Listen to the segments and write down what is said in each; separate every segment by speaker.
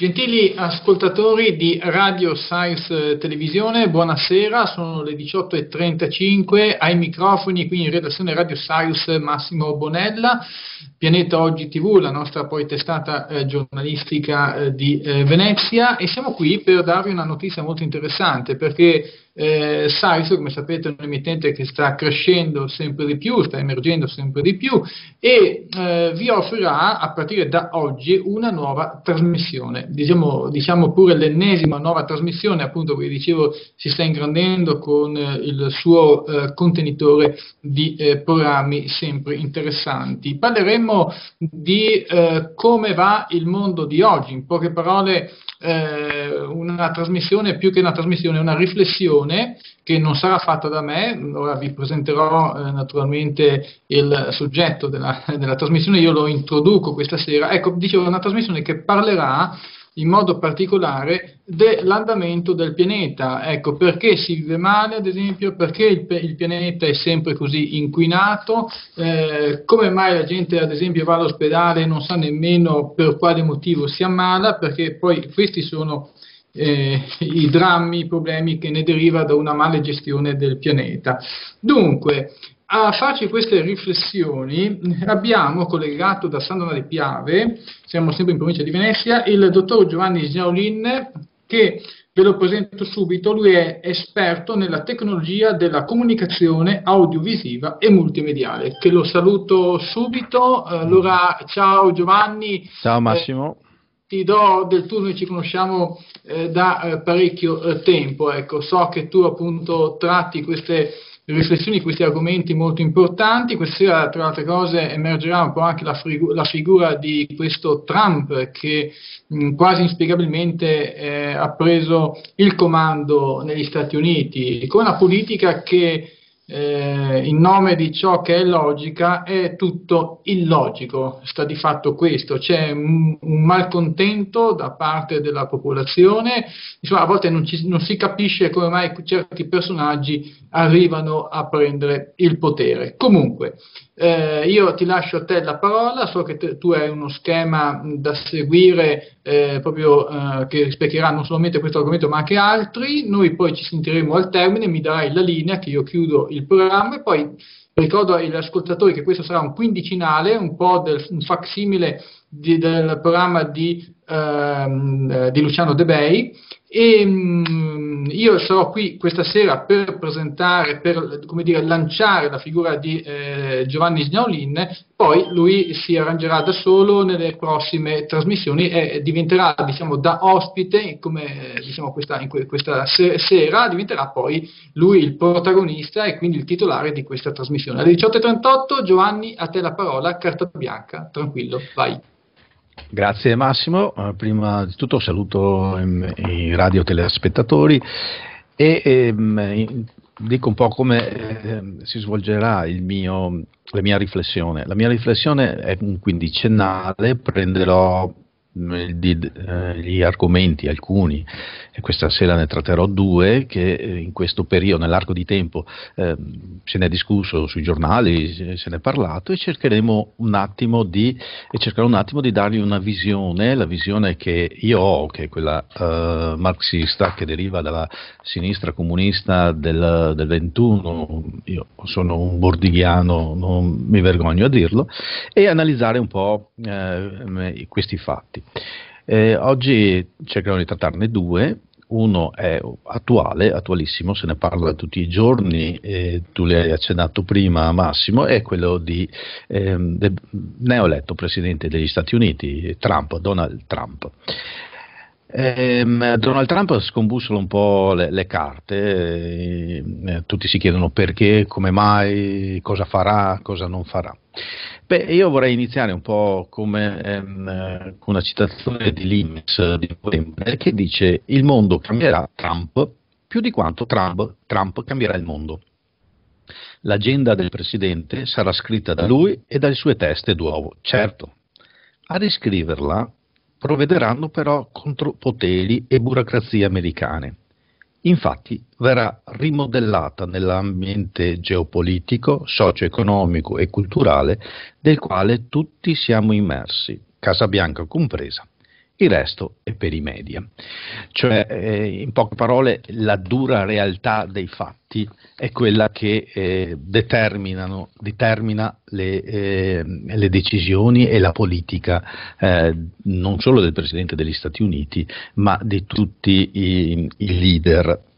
Speaker 1: Gentili ascoltatori di Radio Science eh, Televisione, buonasera, sono le 18.35 ai microfoni qui in redazione Radio Science Massimo Bonella, Pianeta Oggi TV, la nostra poi testata eh, giornalistica eh, di eh, Venezia e siamo qui per darvi una notizia molto interessante perché eh, Saisu, come sapete, è un emittente che sta crescendo sempre di più, sta emergendo sempre di più e eh, vi offrirà a partire da oggi una nuova trasmissione, diciamo, diciamo pure l'ennesima nuova trasmissione, appunto come dicevo si sta ingrandendo con eh, il suo eh, contenitore di eh, programmi sempre interessanti. Parleremo di eh, come va il mondo di oggi, in poche parole eh, una trasmissione, più che una trasmissione, una riflessione che non sarà fatta da me, ora vi presenterò eh, naturalmente il soggetto della, della trasmissione, io lo introduco questa sera, ecco, dicevo, una trasmissione che parlerà in modo particolare dell'andamento del pianeta. Ecco, perché si vive male, ad esempio, perché il, il pianeta è sempre così inquinato, eh, come mai la gente, ad esempio, va all'ospedale e non sa nemmeno per quale motivo si ammala, perché poi questi sono eh, i drammi, i problemi che ne deriva da una male gestione del pianeta. Dunque, a farci queste riflessioni abbiamo collegato da San Donato di Piave, siamo sempre in provincia di Venezia, il dottor Giovanni Giaulin che ve lo presento subito, lui è esperto nella tecnologia della comunicazione audiovisiva e multimediale, che lo saluto subito. Allora, ciao Giovanni.
Speaker 2: Ciao Massimo. Eh,
Speaker 1: ti do del tu, noi ci conosciamo eh, da eh, parecchio eh, tempo, ecco, so che tu appunto tratti queste riflessioni di questi argomenti molto importanti. Questa sera, tra le altre cose, emergerà un po' anche la, frigu- la figura di questo Trump che mh, quasi inspiegabilmente eh, ha preso il comando negli Stati Uniti con una politica che eh, in nome di ciò che è logica è tutto illogico, sta di fatto questo, c'è un, un malcontento da parte della popolazione, Insomma, a volte non, ci, non si capisce come mai certi personaggi arrivano a prendere il potere. Comunque, eh, io ti lascio a te la parola, so che te, tu hai uno schema da seguire eh, proprio eh, che rispecchierà non solamente questo argomento ma anche altri, noi poi ci sentiremo al termine, mi darai la linea che io chiudo il il programma e poi ricordo agli ascoltatori che questo sarà un quindicinale, un po' del, un facsimile di, del programma di, ehm, eh, di Luciano De Bei e mh, mm, io sarò qui questa sera per presentare, per come dire, lanciare la figura di eh, Giovanni Sgnaolin, poi lui si arrangerà da solo nelle prossime trasmissioni e diventerà, diciamo, da ospite, come eh, diciamo, questa, in que- questa se- sera, diventerà poi lui il protagonista e quindi il titolare di questa trasmissione. Alle 18.38 Giovanni, a te la parola, carta bianca, tranquillo, vai.
Speaker 2: Grazie Massimo, eh, prima di tutto saluto ehm, i radio telespettatori e ehm, dico un po' come ehm, si svolgerà mio, la mia riflessione. La mia riflessione è quindicennale, prenderò gli, mm, eh, gli argomenti, alcuni e questa sera ne tratterò due che eh, in questo periodo, nell'arco di tempo, eh, se ne è discusso sui giornali, se ne è parlato e cercheremo un attimo di, cercherò un attimo di dargli una visione, la visione che io ho, che è quella eh, marxista che deriva dalla sinistra comunista del, del 21, io sono un bordighiano, non mi vergogno a dirlo, e analizzare un po' eh, questi fatti. Eh, oggi cercherò di trattarne due. Uno è attuale, attualissimo, se ne parla tutti i giorni, eh, tu l'hai accennato prima Massimo, è quello di ehm, del neoeletto presidente degli Stati Uniti, Trump, Donald Trump. Ehm, Donald Trump scombussola un po' le, le carte, eh, eh, tutti si chiedono perché, come mai, cosa farà, cosa non farà. Beh, io vorrei iniziare un po' come, ehm, eh, con una citazione di Limes eh, di novembre che dice il mondo cambierà Trump più di quanto Trump, Trump cambierà il mondo. L'agenda del presidente sarà scritta da lui e dalle sue teste d'uovo, certo. A riscriverla provvederanno però contro poteri e burocrazie americane. Infatti verrà rimodellata nell'ambiente geopolitico, socio-economico e culturale del quale tutti siamo immersi, Casa Bianca compresa il resto è per i media. Cioè, eh, in poche parole, la dura realtà dei fatti è quella che eh, determina le, eh, le, decisioni e la politica eh, non solo del Presidente degli Stati Uniti, ma di tutti i, i leader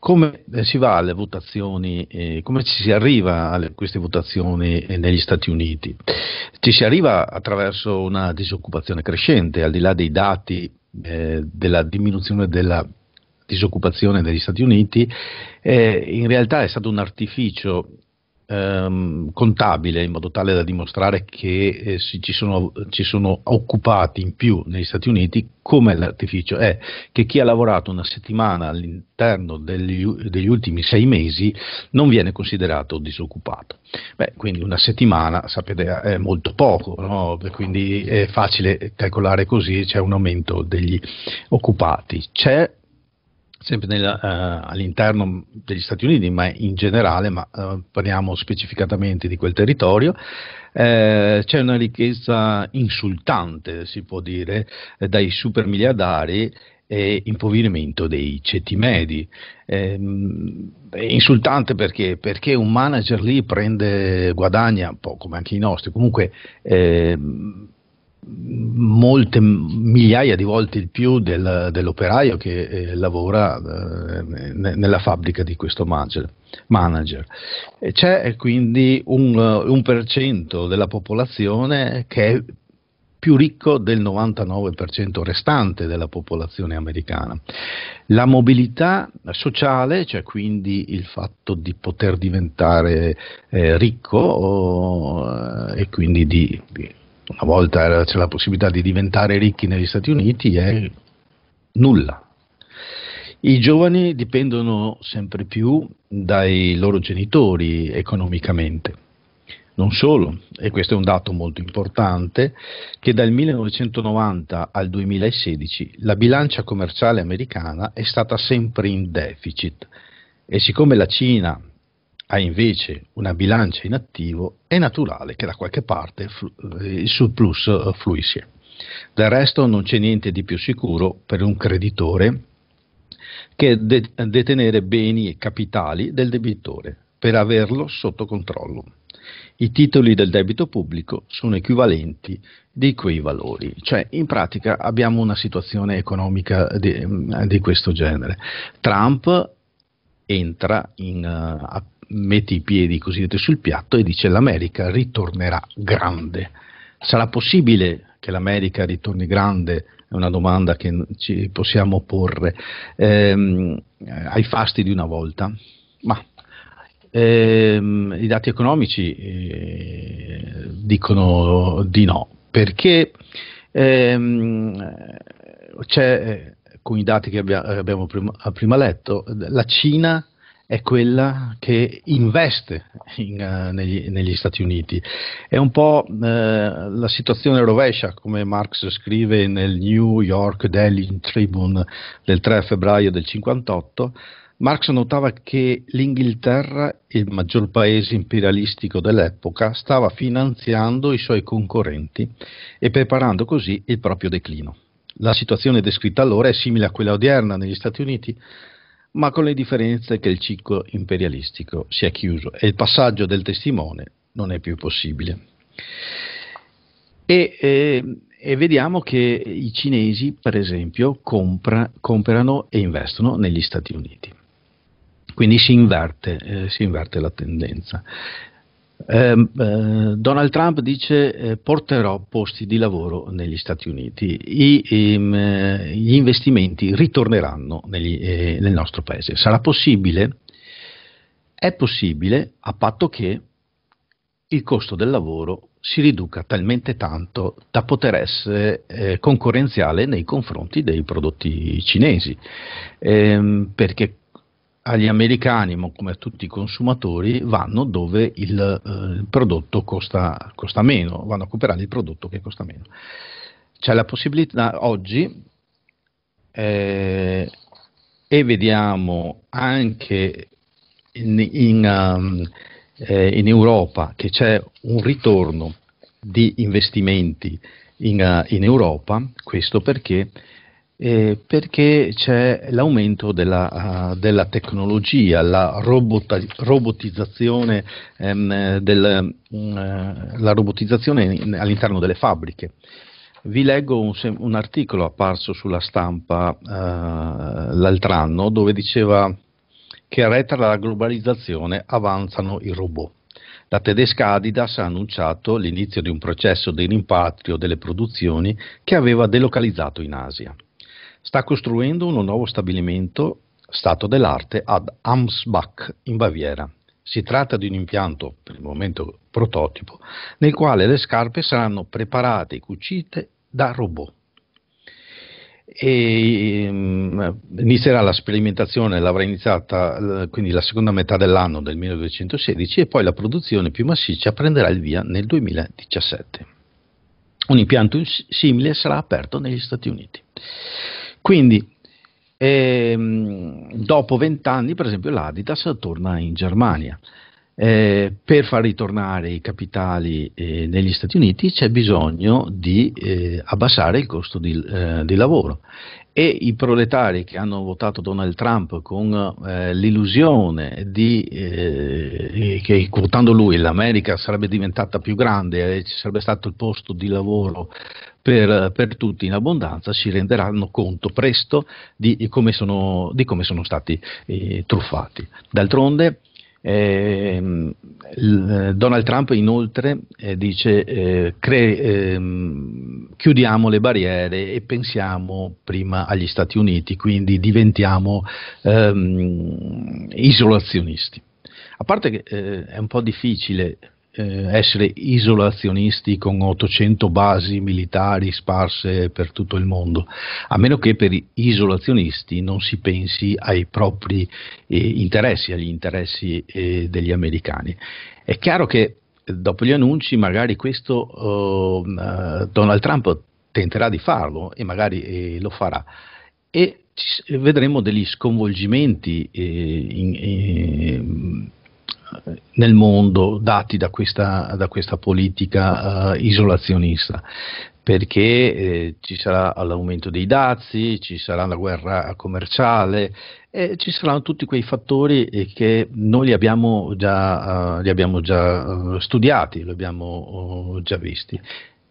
Speaker 2: come eh, si va alle votazioni, eh, come ci si arriva a queste votazioni eh, negli Stati Uniti? Ci si arriva attraverso una disoccupazione crescente, al di là dei dati eh, della diminuzione della disoccupazione negli Stati Uniti, eh, in realtà è stato un artificio ehm, contabile in modo tale da dimostrare che eh, si, ci, sono, ci, sono, occupati in più negli Stati Uniti, come l'artificio è che chi ha lavorato una settimana all'interno degli, degli ultimi sei mesi non viene considerato disoccupato. Beh, quindi una settimana sapete, è molto poco, no? quindi è facile calcolare così, c'è un aumento degli occupati. C'è sempre nel, eh, all'interno degli Stati Uniti, ma in generale, ma eh, parliamo specificatamente di quel territorio, eh, c'è una ricchezza insultante, si può dire, eh, dai super miliardari e impoverimento dei ceti medi. Eh, è insultante perché? perché? un manager lì prende, guadagna, un po' come anche i nostri, comunque ehm, molte migliaia di volte il più del, dell'operaio che eh, lavora eh, nella fabbrica di questo manager. manager. C'è eh, quindi un, eh, un per cento della popolazione che è più ricco del 99% restante della popolazione americana. La mobilità sociale, cioè quindi il fatto di poter diventare eh, ricco oh, e quindi di, di una volta era, c'è la possibilità di diventare ricchi negli Stati Uniti è nulla. I giovani dipendono sempre più dai loro genitori economicamente. Non solo, e questo è un dato molto importante, che dal 1990 al 2016 la bilancia commerciale americana è stata sempre in deficit e siccome la Cina ha invece una bilancia in attivo, è naturale che da qualche parte eh, il surplus eh, fluisse. Del resto non c'è niente di più sicuro per un creditore che de- detenere beni e capitali del debitore per averlo sotto controllo. I titoli del debito pubblico sono equivalenti di quei valori, cioè in pratica abbiamo una situazione economica di, di questo genere. Trump entra in uh, mette i piedi cosiddetti sul piatto e dice l'America ritornerà grande. Sarà possibile che l'America ritorni grande? È una domanda che ci possiamo porre ehm, ai fasti di una volta. Ma ehm, i dati economici eh, dicono di no, perché ehm, c'è eh, con i dati che abbiamo prima, prima letto, la Cina è quella che investe in, uh, negli, negli, Stati Uniti. È un po' uh, la situazione rovescia, come Marx scrive nel New York Daily Tribune del 3 febbraio del 58. Marx notava che l'Inghilterra, il maggior paese imperialistico dell'epoca, stava finanziando i suoi concorrenti e preparando così il proprio declino. La situazione descritta allora è simile a quella odierna negli Stati Uniti, ma con le differenze che il ciclo imperialistico si è chiuso e il passaggio del testimone non è più possibile. E, eh, e vediamo che i cinesi, per esempio, compra, comprano e investono negli Stati Uniti. Quindi si inverte, eh, si inverte la tendenza. Eh, eh, Donald Trump dice eh, porterò posti di lavoro negli Stati Uniti, I, ehm, eh, gli investimenti ritorneranno negli, eh, nel nostro paese. Sarà possibile? È possibile a patto che il costo del lavoro si riduca talmente tanto da poter essere eh, concorrenziale nei confronti dei prodotti cinesi, ehm, perché agli americani, ma come a tutti i consumatori, vanno dove il, eh, il prodotto costa, costa, meno, vanno a comprare il prodotto che costa meno. C'è la possibilità oggi, eh, e vediamo anche in, in, um, eh, in, Europa che c'è un ritorno di investimenti in, uh, in Europa, questo perché eh, perché c'è l'aumento della, uh, della tecnologia, la robota- robotizzazione, ehm, del, mh, mm, eh, la robotizzazione in, all'interno delle fabbriche. Vi leggo un, un articolo apparso sulla stampa uh, l'altro anno dove diceva che retta la globalizzazione avanzano i robot. La tedesca Adidas ha annunciato l'inizio di un processo di rimpatrio delle produzioni che aveva delocalizzato in Asia sta costruendo un nuovo stabilimento stato dell'arte ad Amsbach in Baviera. Si tratta di un impianto, per il momento prototipo, nel quale le scarpe saranno preparate e cucite da robot. E, ehm, inizierà la sperimentazione, l'avrà iniziata quindi la seconda metà dell'anno del 1916 e poi la produzione più massiccia prenderà il via nel 2017. Un impianto simile sarà aperto negli Stati Uniti. Quindi, ehm, dopo vent'anni, per esempio, l'Adidas torna in Germania. Eh, per far ritornare i capitali eh, negli Stati Uniti c'è bisogno di eh, abbassare il costo di, eh, di, lavoro e i proletari che hanno votato Donald Trump con eh, l'illusione di, eh, che votando lui l'America sarebbe diventata più grande e ci sarebbe stato il posto di lavoro per, per, tutti in abbondanza si renderanno conto presto di, di, come, sono, di come, sono, stati eh, truffati. D'altronde ehm, eh, Donald Trump inoltre eh, dice eh, cre, ehm, chiudiamo le barriere e pensiamo prima agli Stati Uniti, quindi diventiamo ehm, isolazionisti. A parte che eh, è un po' difficile eh, essere isolazionisti con 800 basi militari sparse per tutto il mondo, a meno che per isolazionisti non si pensi ai propri eh, interessi, agli interessi eh, degli americani. È chiaro che eh, dopo gli annunci magari questo oh, eh, Donald Trump tenterà di farlo e magari eh, lo farà. E vedremo degli sconvolgimenti in, in, nel mondo dati da questa, da questa politica eh, isolazionista perché eh, ci sarà l'aumento dei dazi, ci sarà la guerra commerciale, e ci saranno tutti quei fattori eh, che noi li abbiamo già, uh, li abbiamo già uh, studiati, li abbiamo uh, già visti,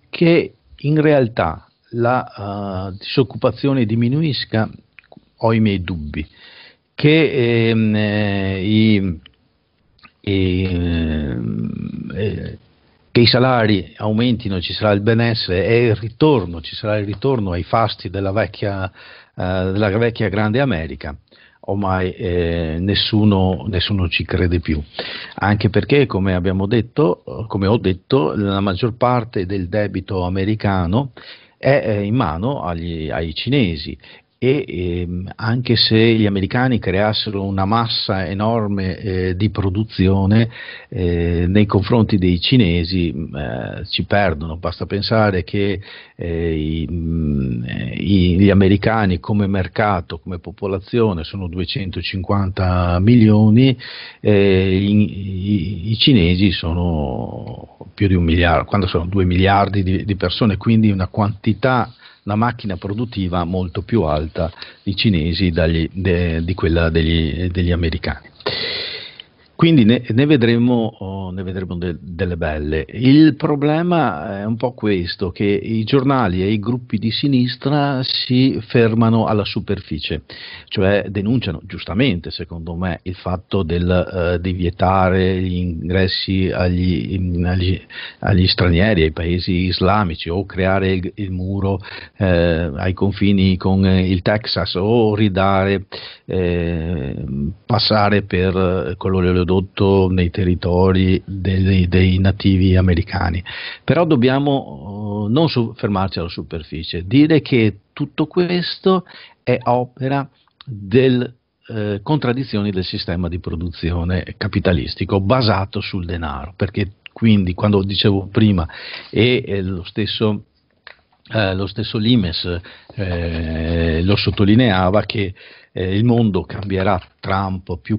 Speaker 2: che in realtà la disoccupazione diminuisca, ho i miei dubbi, che ehm, i e, e, eh, eh, che i salari aumentino, ci sarà il benessere e il ritorno, ci sarà il ritorno ai fasti della vecchia, eh, della vecchia grande America. Ormai eh, nessuno, nessuno, ci crede più, anche perché, come abbiamo detto, come ho detto, la maggior parte del debito americano è eh, in mano agli, ai cinesi e ehm, anche se gli americani creassero una massa enorme eh, di produzione eh, nei confronti dei cinesi mm, eh, ci perdono, basta pensare che eh, i, i, mm, eh, gli americani come mercato, come popolazione sono 250 milioni, eh, i, i, cinesi sono più di un miliardo, quando sono 2 miliardi di, di persone, quindi una quantità una macchina produttiva molto più alta di cinesi dagli, de, di quella degli, degli americani. Quindi ne, ne vedremo, ne vedremo de, delle belle. Il problema è un po' questo, che i giornali e i gruppi di sinistra si fermano alla superficie, cioè denunciano giustamente, secondo me, il fatto del, eh, di vietare gli ingressi agli, in, agli, agli, stranieri, ai paesi islamici, o creare il, il muro eh, ai confini con il Texas, o ridare, eh, passare per eh, coloro prodotto nei territori dei, dei nativi americani. Però dobbiamo eh, non fermarci alla superficie, dire che tutto questo è opera delle eh, contraddizioni del sistema di produzione capitalistico basato sul denaro, perché quindi quando dicevo prima e lo stesso eh, lo stesso Limes eh, lo sottolineava che eh, il mondo cambierà Trump più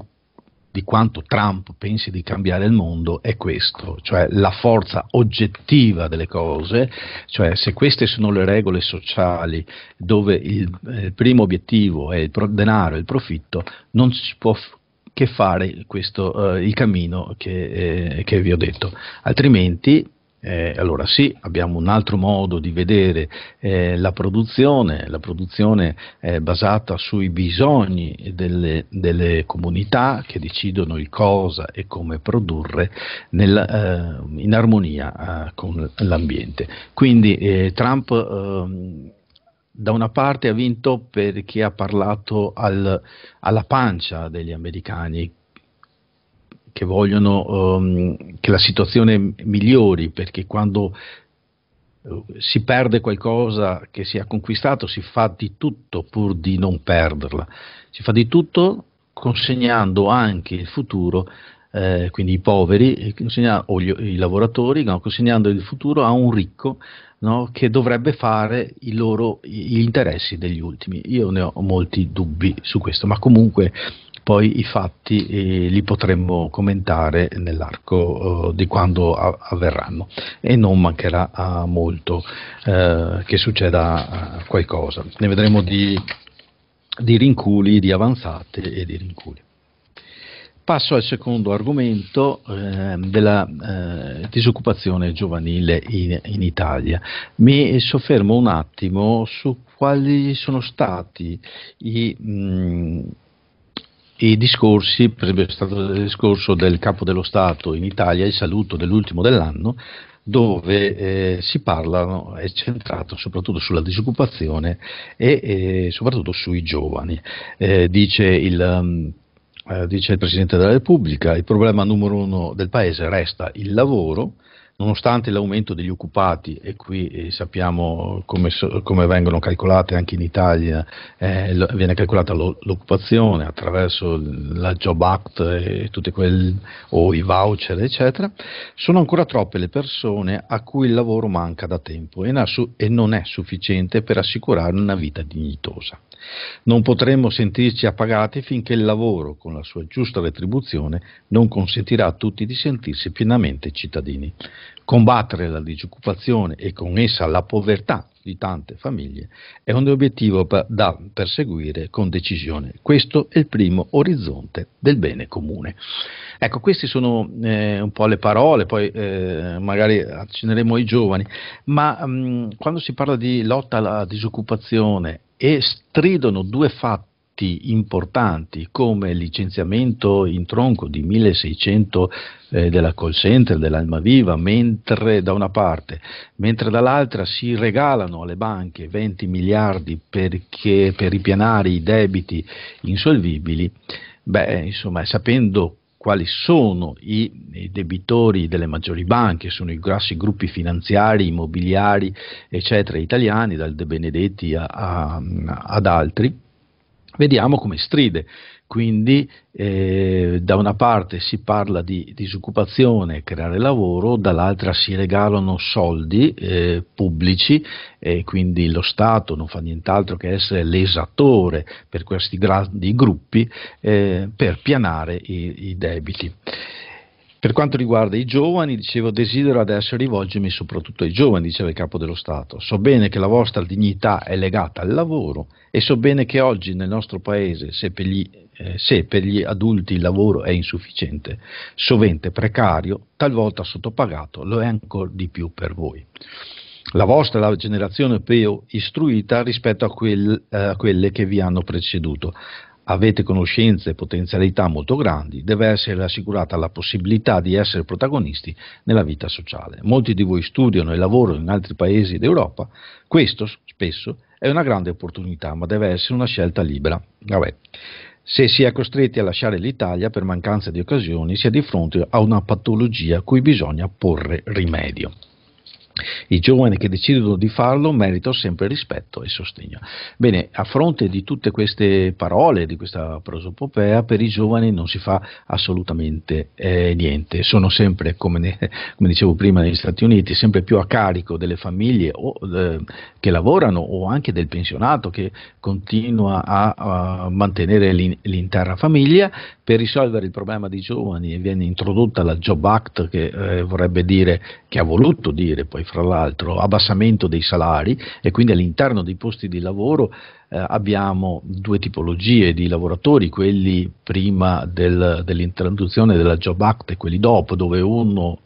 Speaker 2: di quanto Trump pensi di cambiare il mondo è questo, cioè la forza oggettiva delle cose, cioè se queste sono le regole sociali dove il, eh, il primo obiettivo è il pro- denaro, il profitto, non si può f- che fare questo, uh, il cammino che, eh, che vi ho detto, altrimenti eh, allora sì, abbiamo un altro modo di vedere eh, la produzione, la produzione è basata sui bisogni delle, delle comunità che decidono il cosa e come produrre nel, eh, in armonia eh, con l'ambiente. Quindi eh, Trump ehm, da una parte ha vinto perché ha parlato al, alla pancia degli americani che vogliono um, che la situazione migliori, perché quando eh, si perde qualcosa che si è conquistato si fa di tutto pur di non perderla, si fa di tutto consegnando anche il futuro, eh, quindi i poveri eh, o gli, i lavoratori, no, consegnando il futuro a un ricco no, che dovrebbe fare loro, gli interessi degli ultimi. Io ne ho molti dubbi su questo, ma comunque poi i fatti eh, li potremmo commentare nell'arco eh, di quando a- avverranno e non mancherà a ah, molto eh, che succeda eh, qualcosa. Ne vedremo di, di rinculi, di avanzate e di rinculi passo al secondo argomento eh, della eh, disoccupazione giovanile in, in, Italia. Mi soffermo un attimo su quali sono stati i, mh, mm, i discorsi, per esempio è stato il discorso del capo dello Stato in Italia, il saluto dell'ultimo dell'anno, dove eh, si parlano, è centrato soprattutto sulla disoccupazione e, e soprattutto sui giovani. Eh, dice il um, dice il Presidente della Repubblica, il problema numero uno del Paese resta il lavoro, nonostante l'aumento degli occupati, e qui eh, sappiamo come, come, vengono calcolate anche in Italia, eh, viene calcolata lo, l'occupazione attraverso la Job Act e quel, o i voucher, eccetera, sono ancora troppe le persone a cui il lavoro manca da tempo e, nasu- e non è sufficiente per assicurare una vita dignitosa. Non potremo sentirci appagati finché il lavoro, con la sua giusta retribuzione, non consentirà a tutti di sentirsi pienamente cittadini. Combattere la disoccupazione e con essa la povertà di tante famiglie è un obiettivo da perseguire con decisione. Questo è il primo orizzonte del bene comune. Ecco, queste sono eh, un po' le parole, poi eh, magari accenneremo ai giovani, ma mh, mm, quando si parla di lotta alla disoccupazione e stridono due fatti, fatti importanti come il licenziamento in tronco di 1600 eh, della call center dell'Almaviva, mentre da una parte, mentre dall'altra si regalano alle banche 20 miliardi perché, per ripianare i debiti insolvibili, beh, insomma, sapendo quali sono i, debitori delle maggiori banche, sono i grossi gruppi finanziari, immobiliari, eccetera, italiani, dal De Benedetti a, a, ad altri Vediamo come stride, quindi eh, da una parte si parla di disoccupazione, creare lavoro, dall'altra si regalano soldi eh, pubblici e quindi lo Stato non fa nient'altro che essere l'esattore per questi grandi gruppi eh, per pianare i, i debiti. Per quanto riguarda i giovani, dicevo, desidero adesso rivolgermi soprattutto ai giovani, diceva il capo dello Stato. So bene che la vostra dignità è legata al lavoro e so bene che oggi nel nostro paese, se per gli, eh, se per gli adulti il lavoro è insufficiente, sovente precario, talvolta sottopagato, lo è ancora di più per voi. La vostra è la generazione più istruita rispetto a, quel, eh, quelle che vi hanno preceduto avete conoscenze e potenzialità molto grandi, deve essere assicurata la possibilità di essere protagonisti nella vita sociale. Molti di voi studiano e lavorano in altri paesi d'Europa, questo spesso è una grande opportunità, ma deve essere una scelta libera. Vabbè. Se si è costretti a lasciare l'Italia per mancanza di occasioni, si è di fronte a una patologia a cui bisogna porre rimedio. I giovani che decidono di farlo meritano sempre rispetto e sostegno. Bene, a fronte di tutte queste parole, di questa prosopopea, per i giovani non si fa assolutamente eh, niente. Sono sempre, come, ne, come, dicevo prima, negli Stati Uniti, sempre più a carico delle famiglie o, eh, che lavorano o anche del pensionato che continua a, a mantenere l'in, l'intera famiglia. Per risolvere il problema dei giovani viene introdotta la Job Act che eh, vorrebbe dire, che ha voluto dire poi fra l'altro, l'altro, abbassamento dei salari e quindi all'interno dei posti di lavoro eh, abbiamo due tipologie di lavoratori, quelli prima del, dell'introduzione della Job Act e quelli dopo, dove uno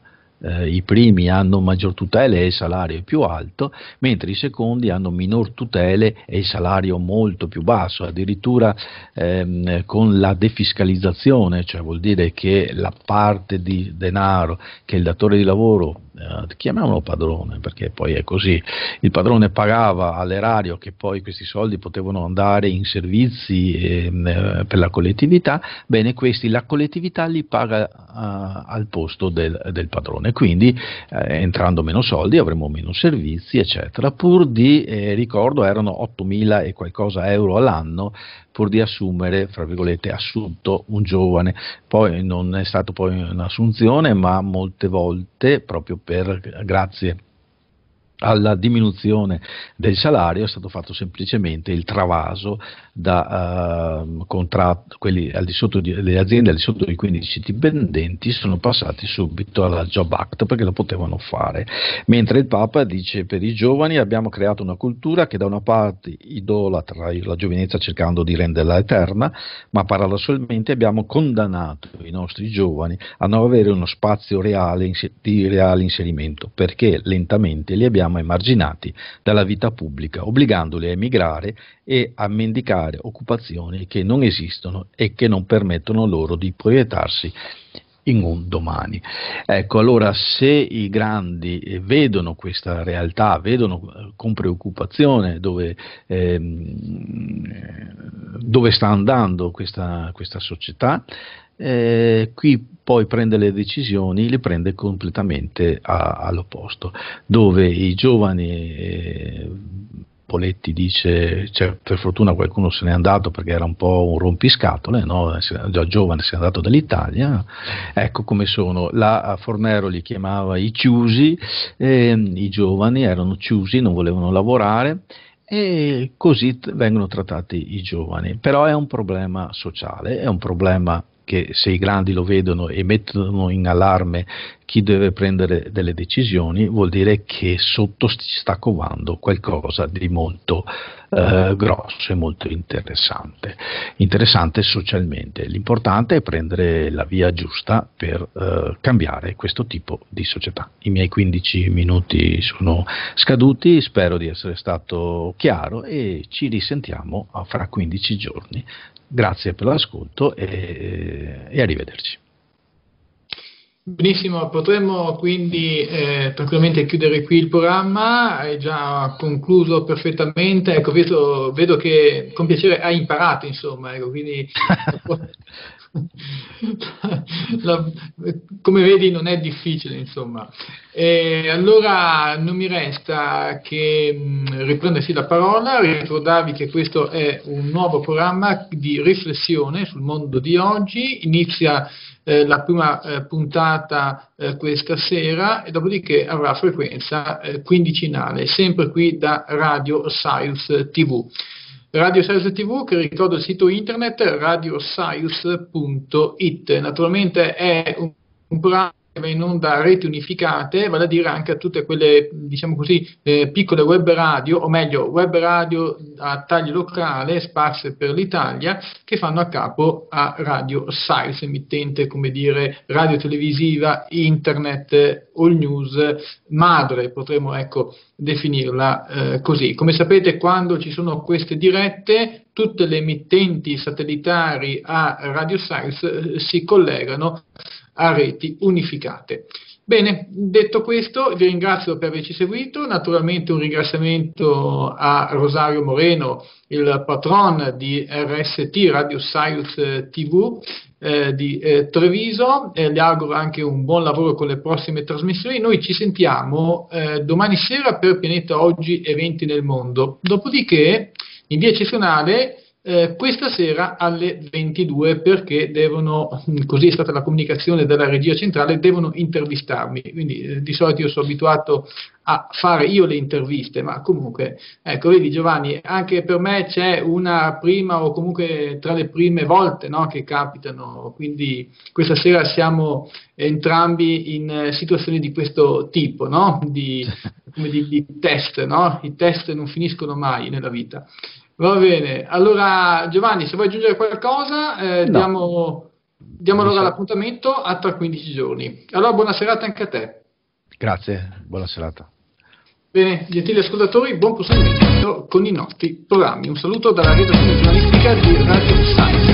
Speaker 2: eh, i primi hanno maggior tutele e il salario è più alto, mentre i secondi hanno minor tutele e il salario molto più basso, addirittura ehm, con la defiscalizzazione, cioè vuol dire che la parte di denaro che il datore di lavoro eh, chiamiamolo padrone perché poi è così, il padrone pagava all'erario che poi questi soldi potevano andare in servizi ehm, eh, per la collettività, bene questi la collettività li paga eh, al posto del, del padrone, quindi eh, entrando meno soldi avremo meno servizi, eccetera, pur di, eh, ricordo, erano 8.000 e qualcosa euro all'anno pur di assumere, fra virgolette, assunto un giovane. Poi non è stata poi un'assunzione, ma molte volte, proprio per, grazie alla diminuzione del salario è stato fatto semplicemente il travaso da eh, contratti, quelli al di sotto di, le aziende al di sotto di 15 dipendenti sono passati subito alla Job Act perché lo potevano fare, mentre il Papa dice per i giovani abbiamo creato una cultura che da una parte idolatra la giovinezza cercando di renderla eterna, ma paradossalmente abbiamo condannato i nostri giovani a non avere uno spazio reale di reale inserimento perché lentamente li abbiamo siamo emarginati dalla vita pubblica, obbligandoli a emigrare e a mendicare occupazioni che non esistono e che non permettono loro di proiettarsi in un domani. Ecco, allora se i grandi eh, vedono questa realtà, vedono eh, con preoccupazione dove, ehm, dove sta andando questa, questa società, eh, qui poi prende le decisioni, le prende completamente a, all'opposto, dove i giovani... Eh, Poletti dice, cioè, per fortuna qualcuno se n'è andato perché era un po' un rompiscatole, no? già giovane se n'è andato dall'Italia, ecco come sono, la Fornero li chiamava i chiusi, ehm, i giovani erano chiusi, non volevano lavorare e così t- vengono trattati i giovani, però è un problema sociale, è un problema che se i grandi lo vedono e mettono in allarme chi deve prendere delle decisioni, vuol dire che sotto si sta covando qualcosa di molto eh, grosso e molto interessante, interessante socialmente. L'importante è prendere la via giusta per eh, cambiare questo tipo di società. I miei 15 minuti sono scaduti, spero di essere stato chiaro e ci risentiamo fra 15 giorni Grazie per l'ascolto e, e
Speaker 1: arrivederci. Benissimo, potremmo quindi eh, tranquillamente chiudere qui il programma, hai già concluso perfettamente, ecco, vedo, vedo che con piacere hai imparato, insomma, ecco, quindi La, come vedi non è difficile insomma e allora non mi resta che mh, mm, riprendersi la parola ricordarvi che questo è un nuovo programma di riflessione sul mondo di oggi inizia eh, la prima eh, puntata eh, questa sera e dopodiché avrà frequenza eh, quindicinale sempre qui da Radio Science TV Radio Science TV, che ricordo il sito internet radioscience.it. Naturalmente è un, un programma in onda a reti unificate, vale a dire anche a tutte quelle, diciamo così, eh, piccole web radio, o meglio, web radio a taglio locale, sparse per l'Italia, che fanno a capo a Radio Science, emittente, come dire, radio televisiva, internet, all news, madre, potremmo ecco, definirla eh, così. Come sapete, quando ci sono queste dirette, tutte le emittenti satellitari a Radio Science eh, si collegano a reti unificate. Bene, detto questo, vi ringrazio per averci seguito. Naturalmente un ringraziamento a Rosario Moreno, il patron di RST, Radio Science eh, TV eh, di eh, Treviso. Eh, le auguro anche un buon lavoro con le prossime trasmissioni. Noi ci sentiamo eh, domani sera per Pianeta Oggi Eventi nel Mondo. Dopodiché, in via eccezionale, eh, questa sera alle 22 perché devono, mm, così è stata la comunicazione della regia centrale, devono intervistarmi. Quindi eh, di solito io sono abituato a fare io le interviste, ma comunque, ecco, vedi Giovanni, anche per me c'è una prima o comunque tra le prime volte no, che capitano, quindi questa sera siamo entrambi in eh, situazioni di questo tipo, no? di, di, di test, no? i test non finiscono mai nella vita. Va bene, allora Giovanni, se vuoi aggiungere qualcosa, eh, no. diamo, diamo allora l'appuntamento a tra 15 giorni. Allora, buona serata anche a te.
Speaker 2: Grazie, buona
Speaker 1: serata. Bene, gentili ascoltatori, buon proseguimento con i nostri programmi. Un saluto dalla redazione giornalistica di Radio Science.